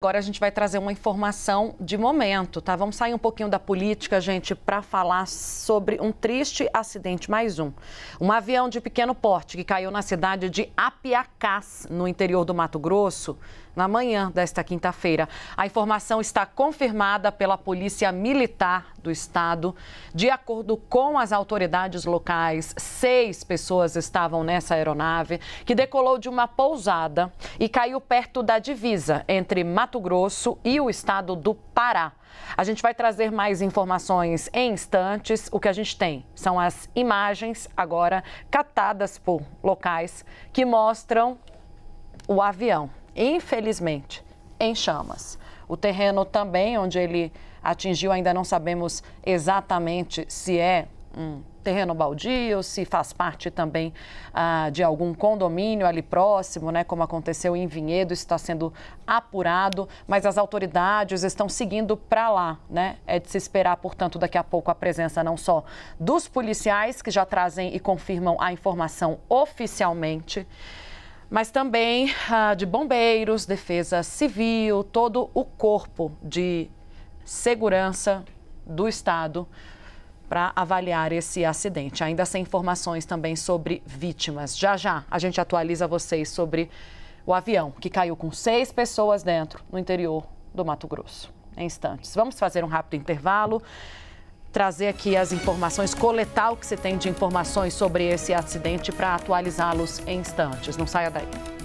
Agora a gente vai trazer uma informação de momento, tá? Vamos sair um pouquinho da política, gente, para falar sobre um triste acidente mais um. Um avião de pequeno porte que caiu na cidade de Apiacás, no interior do Mato Grosso, na manhã desta quinta-feira. A informação está confirmada pela Polícia Militar do Estado. De acordo com as autoridades locais, seis pessoas estavam nessa aeronave que decolou de uma pousada e caiu perto da divisa entre Mato Mato Grosso e o estado do Pará. A gente vai trazer mais informações em instantes. O que a gente tem são as imagens agora catadas por locais que mostram o avião, infelizmente, em chamas. O terreno também onde ele atingiu, ainda não sabemos exatamente se é um terreno baldio, se faz parte também ah, de algum condomínio ali próximo, né, como aconteceu em Vinhedo, está sendo apurado, mas as autoridades estão seguindo para lá, né? É de se esperar, portanto, daqui a pouco a presença não só dos policiais que já trazem e confirmam a informação oficialmente, mas também ah, de bombeiros, defesa civil, todo o corpo de segurança do estado para avaliar esse acidente. Ainda sem informações também sobre vítimas. Já já a gente atualiza vocês sobre o avião que caiu com seis pessoas dentro no interior do Mato Grosso. Em instantes. Vamos fazer um rápido intervalo trazer aqui as informações, coletar o que se tem de informações sobre esse acidente para atualizá-los em instantes. Não saia daí.